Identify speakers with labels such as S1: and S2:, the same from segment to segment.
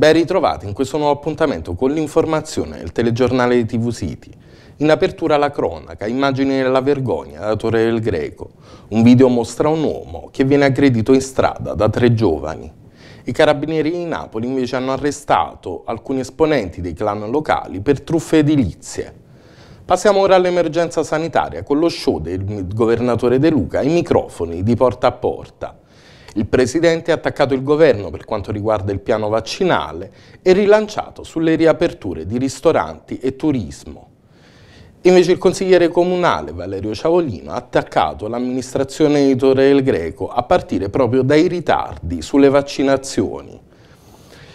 S1: Ben ritrovati in questo nuovo appuntamento con l'informazione del telegiornale di TV City. In apertura la cronaca, immagini della vergogna da Torre del Greco. Un video mostra un uomo che viene aggredito in strada da tre giovani. I carabinieri di Napoli invece hanno arrestato alcuni esponenti dei clan locali per truffe edilizie. Passiamo ora all'emergenza sanitaria con lo show del governatore De Luca ai microfoni di porta a porta. Il Presidente ha attaccato il governo per quanto riguarda il piano vaccinale e rilanciato sulle riaperture di ristoranti e turismo. Invece il consigliere comunale Valerio Ciavolino ha attaccato l'amministrazione di Torre del Greco a partire proprio dai ritardi sulle vaccinazioni.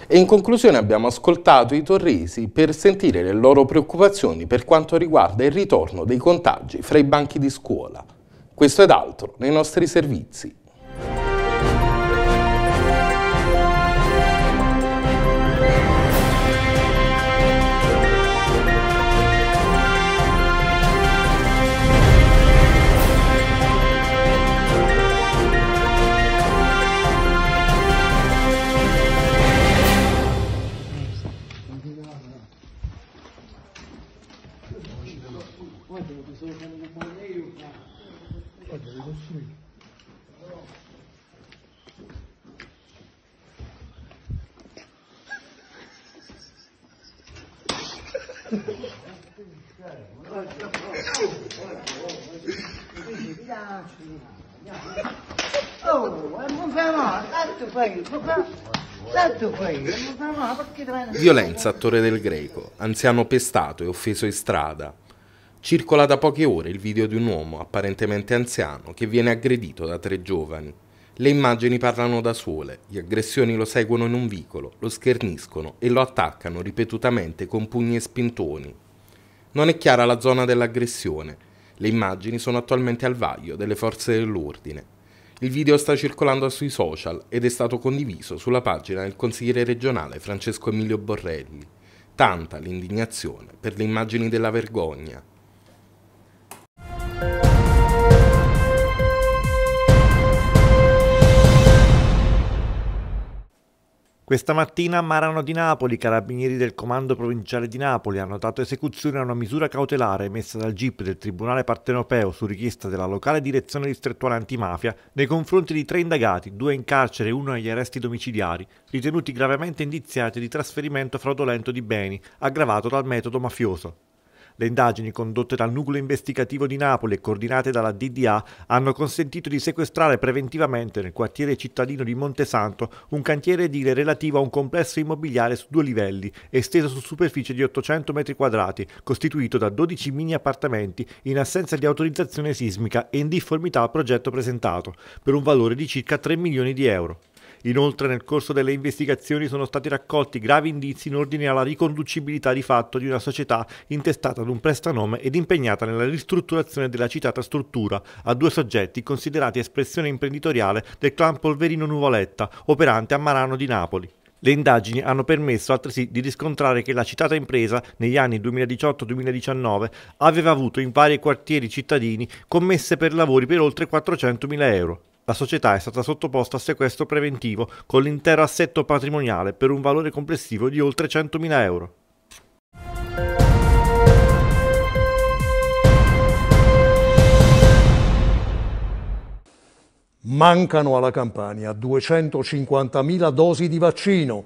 S1: E in conclusione abbiamo ascoltato i torresi per sentire le loro preoccupazioni per quanto riguarda il ritorno dei contagi fra i banchi di scuola. Questo ed altro nei nostri servizi. Bye. Violenza a Torre del Greco, anziano pestato e offeso in strada. Circola da poche ore il video di un uomo apparentemente anziano che viene aggredito da tre giovani. Le immagini parlano da sole, gli aggressioni lo seguono in un vicolo, lo scherniscono e lo attaccano ripetutamente con pugni e spintoni. Non è chiara la zona dell'aggressione. Le immagini sono attualmente al vaglio delle forze dell'ordine. Il video sta circolando sui social ed è stato condiviso sulla pagina del consigliere regionale Francesco Emilio Borrelli. Tanta l'indignazione per le immagini della vergogna.
S2: Questa mattina a Marano di Napoli i carabinieri del Comando Provinciale di Napoli hanno dato esecuzione a una misura cautelare emessa dal GIP del Tribunale Partenopeo su richiesta della locale direzione distrettuale antimafia nei confronti di tre indagati, due in carcere e uno negli arresti domiciliari, ritenuti gravemente indiziati di trasferimento fraudolento di beni, aggravato dal metodo mafioso. Le indagini condotte dal nucleo investigativo di Napoli e coordinate dalla DDA hanno consentito di sequestrare preventivamente nel quartiere cittadino di Montesanto un cantiere edile relativo a un complesso immobiliare su due livelli, esteso su superficie di 800 m quadrati, costituito da 12 mini appartamenti in assenza di autorizzazione sismica e in difformità al progetto presentato, per un valore di circa 3 milioni di euro. Inoltre nel corso delle investigazioni sono stati raccolti gravi indizi in ordine alla riconducibilità di fatto di una società intestata ad un prestanome ed impegnata nella ristrutturazione della citata struttura a due soggetti considerati espressione imprenditoriale del clan Polverino Nuvoletta, operante a Marano di Napoli. Le indagini hanno permesso altresì di riscontrare che la citata impresa, negli anni 2018-2019, aveva avuto in vari quartieri cittadini commesse per lavori per oltre 400.000 euro. La società è stata sottoposta a sequestro preventivo con l'intero assetto patrimoniale per un valore complessivo di oltre 100.000 euro.
S3: Mancano alla Campania 250.000 dosi di vaccino,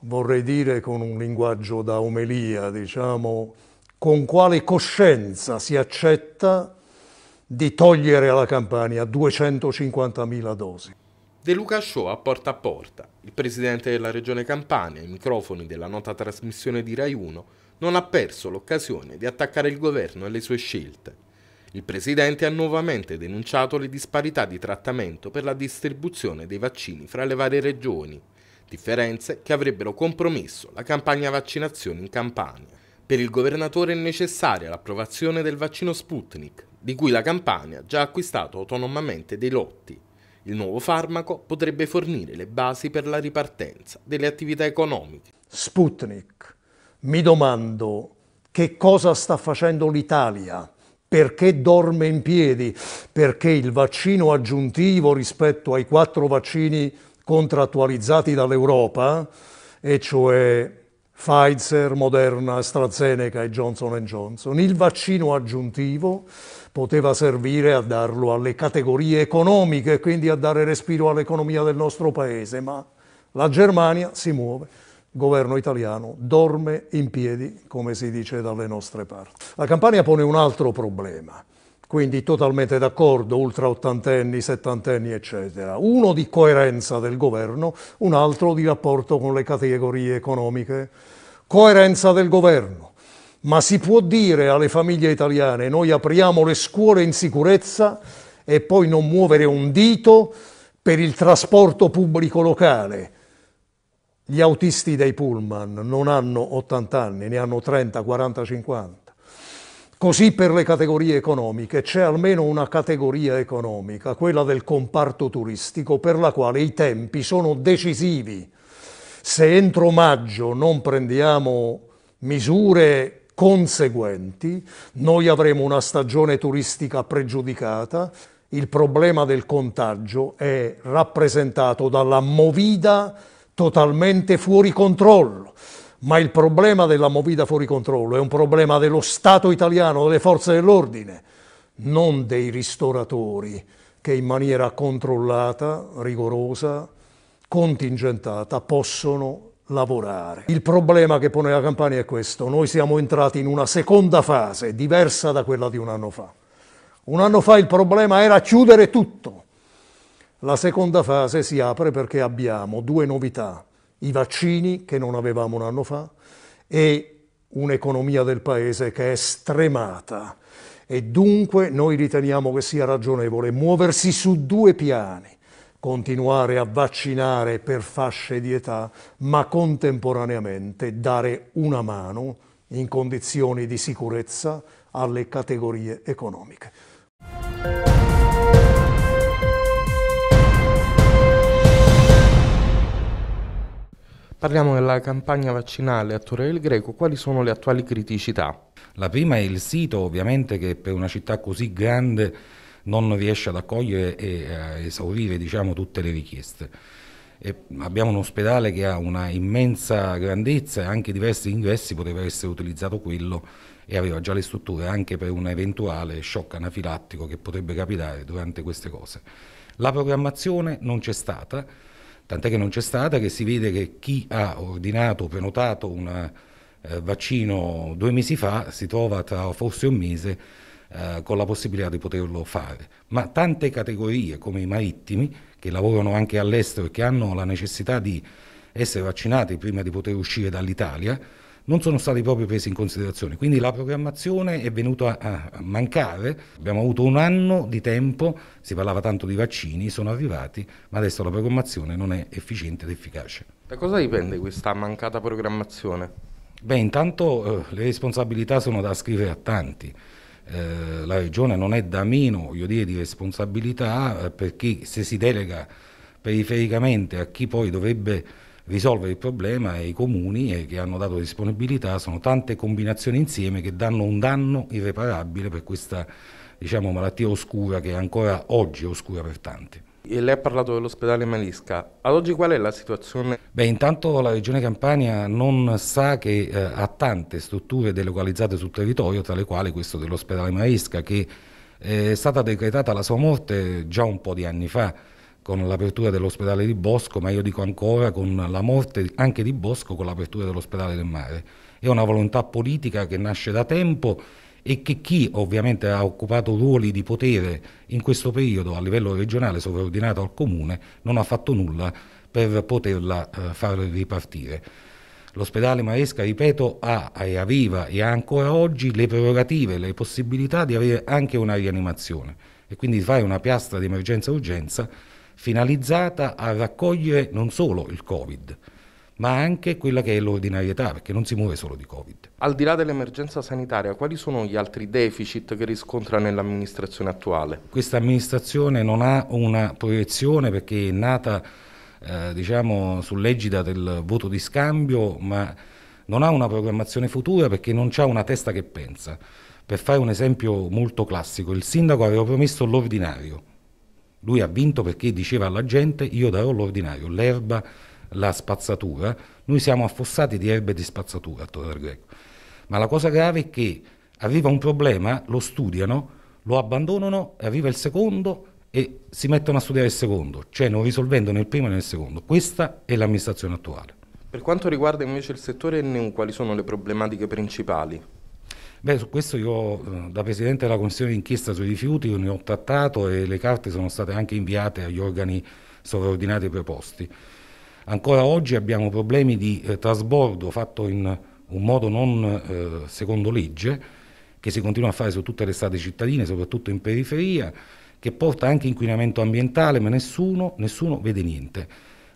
S3: vorrei dire con un linguaggio da omelia, diciamo, con quale coscienza si accetta di togliere alla Campania 250.000 dosi.
S1: De Luca Show a porta a porta. Il presidente della regione Campania, ai microfoni della nota trasmissione di Rai 1, non ha perso l'occasione di attaccare il governo e le sue scelte. Il presidente ha nuovamente denunciato le disparità di trattamento per la distribuzione dei vaccini fra le varie regioni, differenze che avrebbero compromesso la campagna vaccinazione in Campania. Per il governatore è necessaria l'approvazione del vaccino Sputnik, di cui la Campania ha già acquistato autonomamente dei lotti. Il nuovo farmaco potrebbe fornire le basi per la ripartenza delle attività economiche.
S3: Sputnik, mi domando che cosa sta facendo l'Italia? Perché dorme in piedi? Perché il vaccino aggiuntivo rispetto ai quattro vaccini contrattualizzati dall'Europa, e cioè Pfizer, Moderna, AstraZeneca e Johnson Johnson. Il vaccino aggiuntivo poteva servire a darlo alle categorie economiche e quindi a dare respiro all'economia del nostro paese, ma la Germania si muove. Il governo italiano dorme in piedi, come si dice dalle nostre parti. La Campania pone un altro problema quindi totalmente d'accordo, ultra ottantenni, settantenni, eccetera. Uno di coerenza del governo, un altro di rapporto con le categorie economiche. Coerenza del governo. Ma si può dire alle famiglie italiane noi apriamo le scuole in sicurezza e poi non muovere un dito per il trasporto pubblico locale. Gli autisti dei pullman non hanno 80 anni, ne hanno 30, 40, 50. Così per le categorie economiche c'è almeno una categoria economica, quella del comparto turistico, per la quale i tempi sono decisivi. Se entro maggio non prendiamo misure conseguenti, noi avremo una stagione turistica pregiudicata, il problema del contagio è rappresentato dalla movida totalmente fuori controllo ma il problema della movida fuori controllo è un problema dello Stato italiano, delle forze dell'ordine, non dei ristoratori che in maniera controllata, rigorosa, contingentata possono lavorare. Il problema che pone la Campania è questo, noi siamo entrati in una seconda fase diversa da quella di un anno fa. Un anno fa il problema era chiudere tutto, la seconda fase si apre perché abbiamo due novità i vaccini che non avevamo un anno fa e un'economia del paese che è stremata e dunque noi riteniamo che sia ragionevole muoversi su due piani, continuare a vaccinare per fasce di età, ma contemporaneamente dare una mano in condizioni di sicurezza alle categorie economiche.
S1: Parliamo della campagna vaccinale a Torre del Greco, quali sono le attuali
S4: criticità? La prima è il sito, ovviamente che per una città così grande non riesce ad accogliere e a eh, esaurire diciamo, tutte le richieste. E abbiamo un ospedale che ha una immensa grandezza e anche diversi ingressi poteva essere utilizzato quello e aveva già le strutture anche per un eventuale shock anafilattico che potrebbe capitare durante queste cose. La programmazione non c'è stata, tant'è che non c'è stata, che si vede che chi ha ordinato, prenotato un eh, vaccino due mesi fa si trova tra forse un mese eh, con la possibilità di poterlo fare. Ma tante categorie come i marittimi, che lavorano anche all'estero e che hanno la necessità di essere vaccinati prima di poter uscire dall'Italia, non sono stati proprio presi in considerazione. Quindi la programmazione è venuta a mancare, abbiamo avuto un anno di tempo, si parlava tanto di vaccini, sono arrivati, ma adesso la programmazione non è efficiente ed efficace.
S1: Da cosa dipende questa mancata programmazione?
S4: Beh, intanto eh, le responsabilità sono da ascrivere a tanti. Eh, la regione non è da meno dire, di responsabilità eh, perché se si delega perifericamente a chi poi dovrebbe risolvere il problema e i comuni eh, che hanno dato disponibilità sono tante combinazioni insieme che danno un danno irreparabile per questa diciamo, malattia oscura che ancora oggi è oscura per tanti.
S1: E lei ha parlato dell'ospedale Manisca, ad oggi qual è la situazione?
S4: Beh, intanto la Regione Campania non sa che eh, ha tante strutture delocalizzate sul territorio, tra le quali questo dell'ospedale Manisca, che eh, è stata decretata la sua morte già un po' di anni fa, con l'apertura dell'ospedale di Bosco, ma io dico ancora con la morte anche di Bosco con l'apertura dell'ospedale del mare. È una volontà politica che nasce da tempo e che chi ovviamente ha occupato ruoli di potere in questo periodo a livello regionale sovraordinato al comune non ha fatto nulla per poterla eh, far ripartire. L'ospedale Maresca, ripeto, ha e aveva e ha ancora oggi le prerogative, le possibilità di avere anche una rianimazione e quindi di fare una piastra di emergenza-urgenza finalizzata a raccogliere non solo il Covid, ma anche quella che è l'ordinarietà, perché non si muove solo di Covid.
S1: Al di là dell'emergenza sanitaria, quali sono gli altri deficit che riscontra nell'amministrazione attuale? Questa
S4: amministrazione non ha una proiezione perché è nata eh, diciamo, sull'egida del voto di scambio, ma non ha una programmazione futura perché non ha una testa che pensa. Per fare un esempio molto classico, il sindaco aveva promesso l'ordinario, lui ha vinto perché diceva alla gente io darò l'ordinario, l'erba, la spazzatura. Noi siamo affossati di erbe di spazzatura a Torre Greco. Ma la cosa grave è che arriva un problema, lo studiano, lo abbandonano, arriva il secondo e si mettono a studiare il secondo, cioè non risolvendo né il primo né il secondo. Questa è l'amministrazione attuale.
S1: Per quanto riguarda invece il settore NU, quali sono le problematiche principali?
S4: Beh, su questo io eh, da Presidente della Commissione d'inchiesta sui rifiuti ne ho trattato e le carte sono state anche inviate agli organi sovraordinati preposti. Ancora oggi abbiamo problemi di eh, trasbordo fatto in un modo non eh, secondo legge, che si continua a fare su tutte le strade cittadine, soprattutto in periferia, che porta anche inquinamento ambientale, ma nessuno, nessuno vede niente.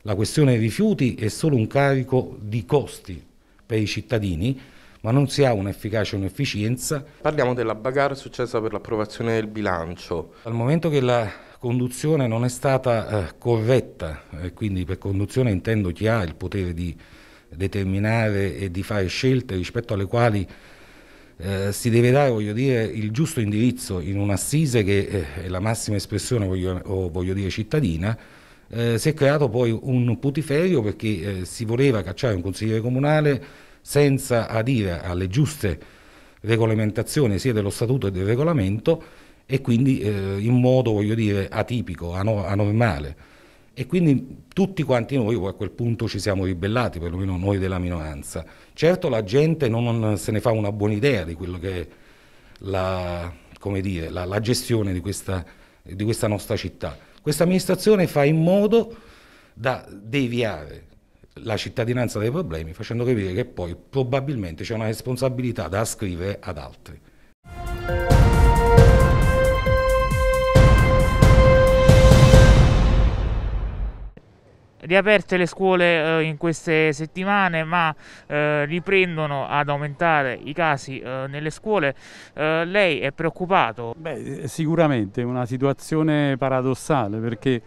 S4: La questione dei rifiuti è solo un carico di costi per i cittadini, ma non si ha un'efficacia e un'efficienza.
S1: Parliamo della bagarre successa per l'approvazione del bilancio.
S4: Al momento che la conduzione non è stata eh, corretta, eh, quindi per conduzione intendo chi ha il potere di determinare e di fare scelte rispetto alle quali eh, si deve dare dire, il giusto indirizzo in un'assise che eh, è la massima espressione voglio, o voglio dire cittadina, eh, si è creato poi un putiferio perché eh, si voleva cacciare un consigliere comunale senza adire alle giuste regolamentazioni sia dello statuto che del regolamento e quindi eh, in modo, voglio dire, atipico, anormale. E quindi tutti quanti noi a quel punto ci siamo ribellati, perlomeno noi della minoranza. Certo la gente non se ne fa una buona idea di quello che è la, dire, la, la gestione di questa, di questa nostra città. Questa amministrazione fa in modo da deviare la cittadinanza dei problemi facendo capire che poi probabilmente c'è una responsabilità da ascrivere ad altri.
S5: riaperte le scuole eh, in queste settimane ma eh, riprendono ad aumentare i casi
S6: eh, nelle scuole. Eh, lei è preoccupato? Beh, sicuramente è una situazione paradossale perché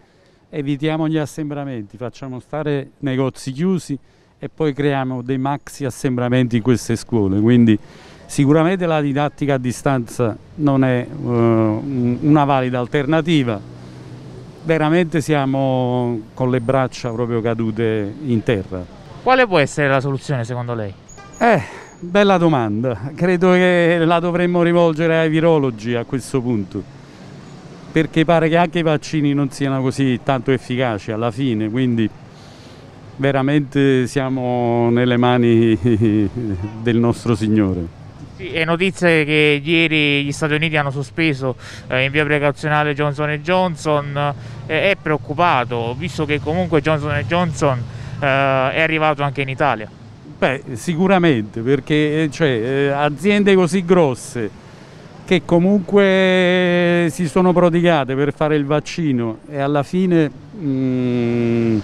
S6: evitiamo gli assembramenti, facciamo stare negozi chiusi e poi creiamo dei maxi assembramenti in queste scuole. Quindi sicuramente la didattica a distanza non è uh, una valida alternativa. Veramente siamo con le braccia proprio cadute in terra.
S5: Quale può essere la soluzione secondo lei?
S6: Eh, bella domanda. Credo che la dovremmo rivolgere ai virologi a questo punto perché pare che anche i vaccini non siano così tanto efficaci alla fine, quindi veramente siamo nelle mani del nostro Signore.
S5: Sì, è notizia che ieri gli Stati Uniti hanno sospeso eh, in via precauzionale Johnson Johnson, eh, è preoccupato visto che comunque Johnson Johnson eh, è arrivato anche in Italia?
S6: Beh, sicuramente perché eh, cioè, eh, aziende così grosse che comunque si sono prodigate per fare il vaccino e alla fine mh, mm,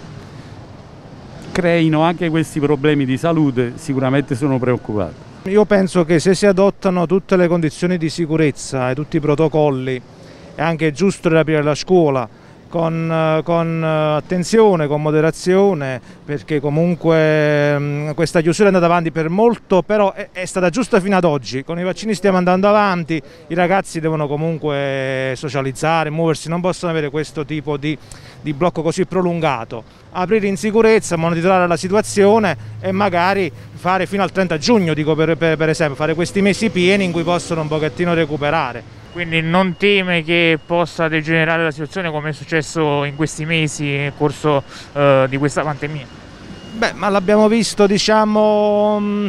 S6: creino anche questi problemi di salute, sicuramente sono preoccupato.
S7: Io penso che se si adottano tutte le condizioni di sicurezza e tutti i protocolli, è anche giusto riaprire la scuola, con, con, eh, attenzione, con moderazione, perché comunque mh, mm, questa chiusura è andata avanti per molto, però è, è, stata giusta fino ad oggi, con i vaccini stiamo andando avanti, i ragazzi devono comunque socializzare, muoversi, non possono avere questo tipo di, di blocco così prolungato. Aprire in sicurezza, monitorare la situazione e magari fare fino al 30 giugno, dico per, per, per esempio, fare questi mesi pieni in cui possono un pochettino recuperare
S5: quindi non teme che possa degenerare la situazione come è successo in questi mesi nel corso eh, di questa pandemia?
S7: Beh, ma l'abbiamo visto diciamo mm,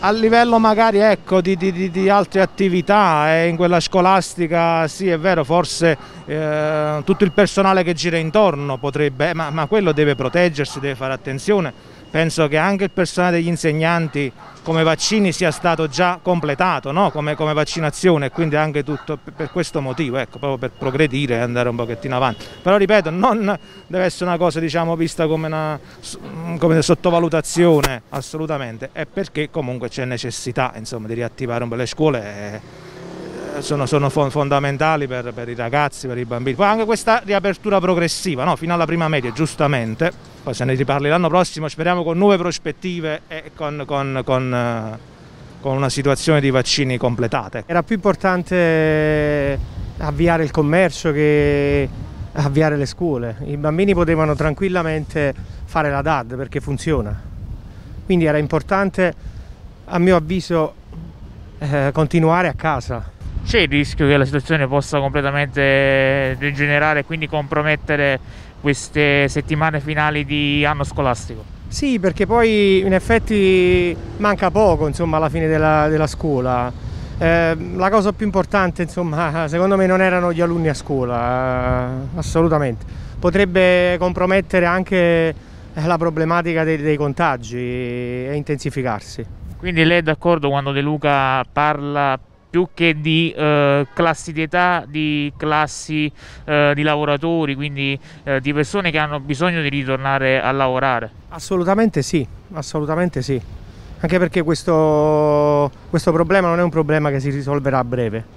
S7: a livello magari ecco, di, di, di, altre attività, eh, in quella scolastica sì è vero, forse eh, tutto il personale che gira intorno potrebbe, ma, ma quello deve proteggersi, deve fare attenzione penso che anche il personale degli insegnanti come vaccini sia stato già completato no? come, come, vaccinazione quindi anche tutto per questo motivo, ecco, proprio per progredire e andare un pochettino avanti. Però ripeto, non deve essere una cosa diciamo, vista come una, mm, come una, sottovalutazione assolutamente, è perché comunque c'è necessità insomma, di riattivare un po' le scuole. E, eh, sono, sono, fondamentali per, per, i ragazzi, per i bambini. Poi anche questa riapertura progressiva, no? fino alla prima media, giustamente, poi se ne riparli l'anno prossimo speriamo con nuove prospettive e con, con, con, eh, con una situazione di vaccini completate.
S8: Era più importante eh, avviare il commercio che avviare le scuole. I bambini potevano tranquillamente fare la DAD perché funziona. Quindi era importante, a mio avviso, eh, continuare a casa.
S5: C'è il rischio che la situazione possa completamente degenerare e quindi compromettere queste settimane finali di anno scolastico.
S8: Sì, perché poi in effetti manca poco insomma, alla fine della, della scuola. Eh, la cosa più importante, insomma, secondo me non erano gli alunni a scuola, eh, assolutamente. Potrebbe compromettere anche eh, la problematica dei, dei contagi e intensificarsi.
S5: Quindi lei è d'accordo quando De Luca parla più che di eh, classi di età, di classi eh, di lavoratori, quindi eh, di persone che hanno bisogno di ritornare a lavorare?
S8: Assolutamente sì, assolutamente sì, anche perché questo, questo problema non è un problema che si risolverà a breve